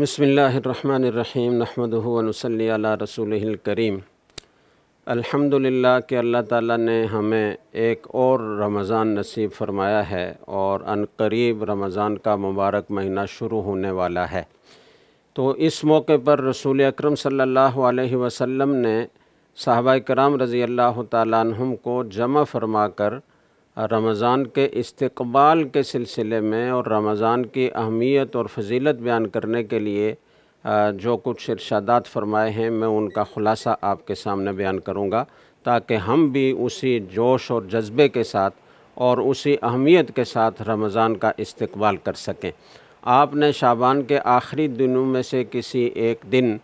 بسم اللہ الرحمن الرحیم نحمد الن علی رسول الکریم الحمد للہ کہ اللہ تعالیٰ نے ہمیں ایک اور رمضان نصیب فرمایا ہے اور ان قریب رمضان کا مبارک مہینہ شروع ہونے والا ہے تو اس موقع پر رسول اکرم صلی اللہ علیہ وسلم نے صحابہ کرام رضی اللہ تعالیٰ عنہم کو جمع فرما کر رمضان کے استقبال کے سلسلے میں اور رمضان کی اہمیت اور فضیلت بیان کرنے کے لیے جو کچھ ارشادات فرمائے ہیں میں ان کا خلاصہ آپ کے سامنے بیان کروں گا تاکہ ہم بھی اسی جوش اور جذبے کے ساتھ اور اسی اہمیت کے ساتھ رمضان کا استقبال کر سکیں آپ نے شابان کے آخری دنوں میں سے کسی ایک دن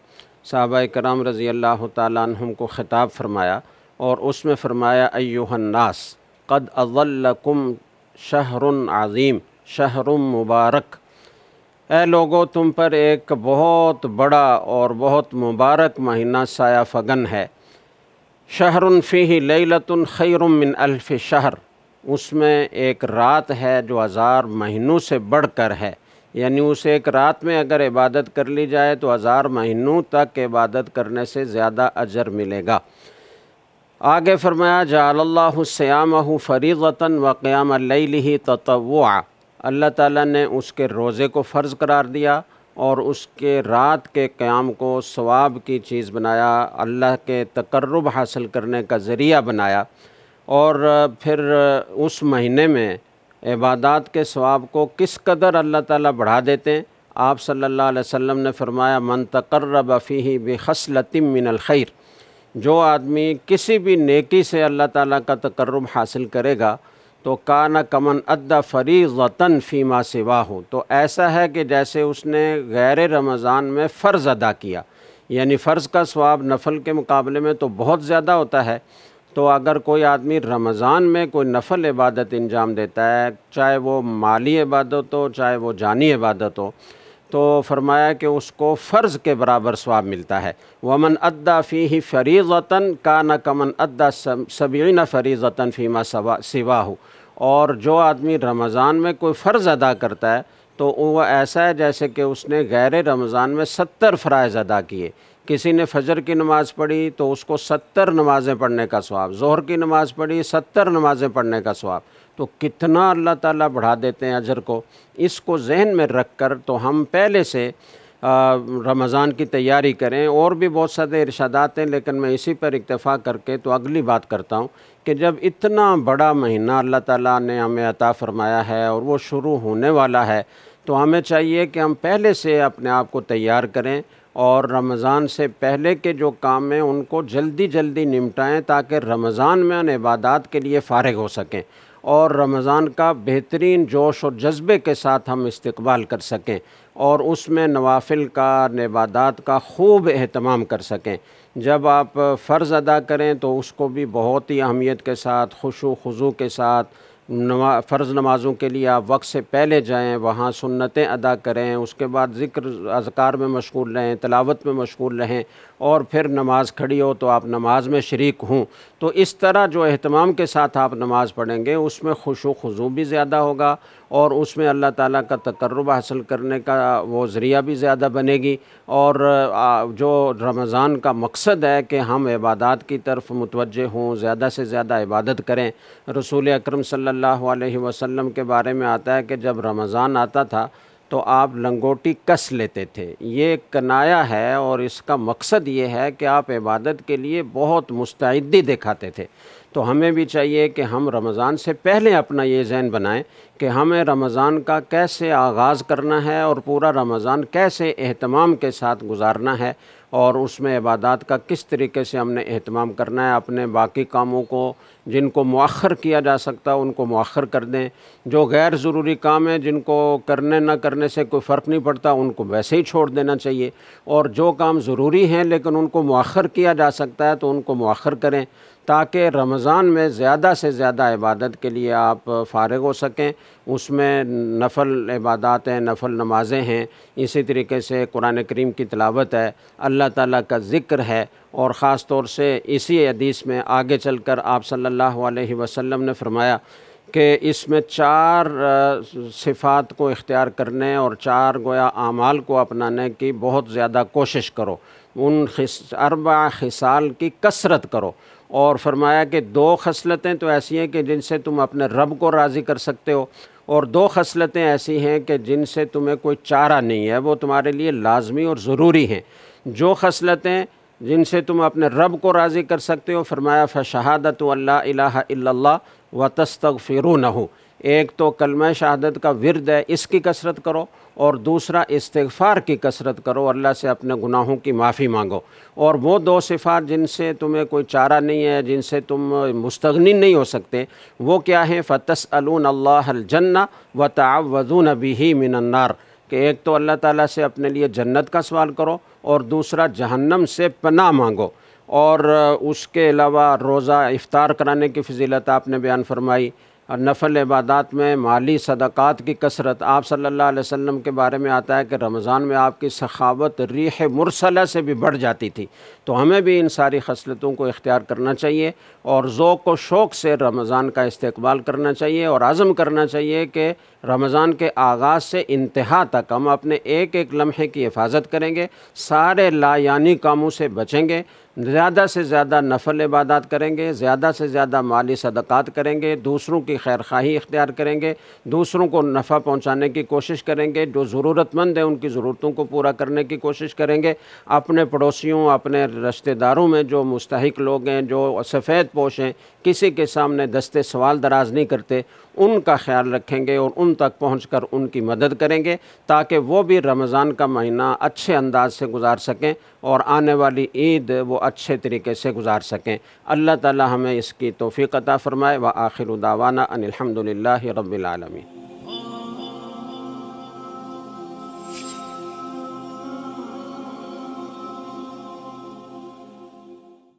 صحابہ کرام رضی اللہ تعالیٰ عنہم کو خطاب فرمایا اور اس میں فرمایا ایوہ ناس قد اضلکم شہر عظیم شہر مبارک اے لوگو تم پر ایک بہت بڑا اور بہت مبارک مہینہ سایہ فگن ہے شہر لیلت خیر من الف شہر اس میں ایک رات ہے جو ہزار مہینوں سے بڑھ کر ہے یعنی اس ایک رات میں اگر عبادت کر لی جائے تو ہزار مہینوں تک عبادت کرنے سے زیادہ اجر ملے گا آگے فرمایا جعل اللہ سیامہ فریضتا و قیام اللیلہ تطوع اللہ تعالیٰ نے اس کے روزے کو فرض قرار دیا اور اس کے رات کے قیام کو ثواب کی چیز بنایا اللہ کے تقرب حاصل کرنے کا ذریعہ بنایا اور پھر اس مہینے میں عبادات کے ثواب کو کس قدر اللہ تعالیٰ بڑھا دیتے ہیں آپ صلی اللہ علیہ وسلم نے فرمایا من تقرب فیہ بخصلت من الخیر جو آدمی کسی بھی نیکی سے اللہ تعالیٰ کا تقرب حاصل کرے گا تو کانا کمن ادا فری غطن فیما سوا ہو تو ایسا ہے کہ جیسے اس نے غیر رمضان میں فرض ادا کیا یعنی فرض کا ثواب نفل کے مقابلے میں تو بہت زیادہ ہوتا ہے تو اگر کوئی آدمی رمضان میں کوئی نفل عبادت انجام دیتا ہے چاہے وہ مالی عبادت ہو چاہے وہ جانی عبادت ہو تو فرمایا کہ اس کو فرض کے برابر ثواب ملتا ہے ومن ادا فی ہی فریضتاً کا نہ کمن ادا صبی نہ فریضتاً فیما سوا ہو اور جو آدمی رمضان میں کوئی فرض ادا کرتا ہے تو وہ ایسا ہے جیسے کہ اس نے غیر رمضان میں ستر فرائض ادا کیے کسی نے فجر کی نماز پڑھی تو اس کو ستر نمازیں پڑھنے کا سواب ظہر کی نماز پڑھی ستر نمازیں پڑھنے کا سواب تو کتنا اللہ تعالیٰ بڑھا دیتے ہیں اجر کو اس کو ذہن میں رکھ کر تو ہم پہلے سے رمضان کی تیاری کریں اور بھی بہت سارے ارشادات ہیں لیکن میں اسی پر اکتفا کر کے تو اگلی بات کرتا ہوں کہ جب اتنا بڑا مہینہ اللہ تعالیٰ نے ہمیں عطا فرمایا ہے اور وہ شروع ہونے والا ہے تو ہمیں چاہیے کہ ہم پہلے سے اپنے آپ کو تیار کریں اور رمضان سے پہلے کے جو کام ہیں ان کو جلدی جلدی نمٹائیں تاکہ رمضان میں ان عبادات کے لیے فارغ ہو سکیں اور رمضان کا بہترین جوش اور جذبے کے ساتھ ہم استقبال کر سکیں اور اس میں نوافل کا نبادات کا خوب اہتمام کر سکیں جب آپ فرض ادا کریں تو اس کو بھی بہت ہی اہمیت کے ساتھ خوش و کے ساتھ نما فرض نمازوں کے لیے آپ وقت سے پہلے جائیں وہاں سنتیں ادا کریں اس کے بعد ذکر اذکار میں مشغول رہیں تلاوت میں مشغول رہیں اور پھر نماز کھڑی ہو تو آپ نماز میں شریک ہوں تو اس طرح جو اہتمام کے ساتھ آپ نماز پڑھیں گے اس میں خوش و خضو بھی زیادہ ہوگا اور اس میں اللہ تعالیٰ کا تقرب حاصل کرنے کا وہ ذریعہ بھی زیادہ بنے گی اور جو رمضان کا مقصد ہے کہ ہم عبادات کی طرف متوجہ ہوں زیادہ سے زیادہ عبادت کریں رسول اکرم صلی اللہ علیہ وسلم کے بارے میں آتا ہے کہ جب رمضان آتا تھا تو آپ لنگوٹی کس لیتے تھے یہ کنایا ہے اور اس کا مقصد یہ ہے کہ آپ عبادت کے لیے بہت مستعدی دکھاتے تھے تو ہمیں بھی چاہیے کہ ہم رمضان سے پہلے اپنا یہ ذہن بنائیں کہ ہمیں رمضان کا کیسے آغاز کرنا ہے اور پورا رمضان کیسے اہتمام کے ساتھ گزارنا ہے اور اس میں عبادات کا کس طریقے سے ہم نے اہتمام کرنا ہے اپنے باقی کاموں کو جن کو مؤخر کیا جا سکتا ہے ان کو مؤخر کر دیں جو غیر ضروری کام ہیں جن کو کرنے نہ کرنے سے کوئی فرق نہیں پڑتا ان کو ویسے ہی چھوڑ دینا چاہیے اور جو کام ضروری ہیں لیکن ان کو مؤخر کیا جا سکتا ہے تو ان کو مؤخر کریں تاکہ رمضان میں زیادہ سے زیادہ عبادت کے لیے آپ فارغ ہو سکیں اس میں نفل عبادات ہیں نفل نمازیں ہیں اسی طریقے سے قرآن کریم کی تلاوت ہے اللہ تعالیٰ کا ذکر ہے اور خاص طور سے اسی حدیث میں آگے چل کر آپ صلی اللہ علیہ وسلم نے فرمایا کہ اس میں چار صفات کو اختیار کرنے اور چار گویا اعمال کو اپنانے کی بہت زیادہ کوشش کرو ان اربع خسال کی کثرت کرو اور فرمایا کہ دو خصلتیں تو ایسی ہیں کہ جن سے تم اپنے رب کو راضی کر سکتے ہو اور دو خصلتیں ایسی ہیں کہ جن سے تمہیں کوئی چارہ نہیں ہے وہ تمہارے لیے لازمی اور ضروری ہیں جو خصلتیں جن سے تم اپنے رب کو راضی کر سکتے ہو فرمایا اللہ الہ الا اللہ و تستغفرو نہ ہو ایک تو کلمہ شہادت کا ورد ہے اس کی کثرت کرو اور دوسرا استغفار کی کثرت کرو اللہ سے اپنے گناہوں کی معافی مانگو اور وہ دو صفات جن سے تمہیں کوئی چارہ نہیں ہے جن سے تم مستغنی نہیں ہو سکتے وہ کیا ہیں فتس علون اللہ الجنّ و تعوضون بھی ہی النار کہ ایک تو اللہ تعالیٰ سے اپنے لیے جنت کا سوال کرو اور دوسرا جہنم سے پناہ مانگو اور اس کے علاوہ روزہ افطار کرانے کی فضیلت آپ نے بیان فرمائی نفل عبادات میں مالی صدقات کی کثرت آپ صلی اللہ علیہ وسلم کے بارے میں آتا ہے کہ رمضان میں آپ کی سخاوت ریح مرسلہ سے بھی بڑھ جاتی تھی تو ہمیں بھی ان ساری خصلتوں کو اختیار کرنا چاہیے اور ذوق و شوق سے رمضان کا استقبال کرنا چاہیے اور عزم کرنا چاہیے کہ رمضان کے آغاز سے انتہا تک ہم اپنے ایک ایک لمحے کی حفاظت کریں گے سارے لا یعنی کاموں سے بچیں گے زیادہ سے زیادہ نفل عبادات کریں گے زیادہ سے زیادہ مالی صدقات کریں گے دوسروں کی خیرخواہی اختیار کریں گے دوسروں کو نفع پہنچانے کی کوشش کریں گے جو ضرورت مند ہیں ان کی ضرورتوں کو پورا کرنے کی کوشش کریں گے اپنے پڑوسیوں اپنے رشتہ داروں میں جو مستحق لوگ ہیں جو سفید پوش ہیں کسی کے سامنے دستے سوال دراز نہیں کرتے ان کا خیال رکھیں گے اور ان تک پہنچ کر ان کی مدد کریں گے تاکہ وہ بھی رمضان کا مہینہ اچھے انداز سے گزار سکیں اور آنے والی عید وہ اچھے طریقے سے گزار سکیں اللہ تعالی ہمیں اس کی توفیق عطا فرمائے و آخر داوانہ الحمد رب العالمین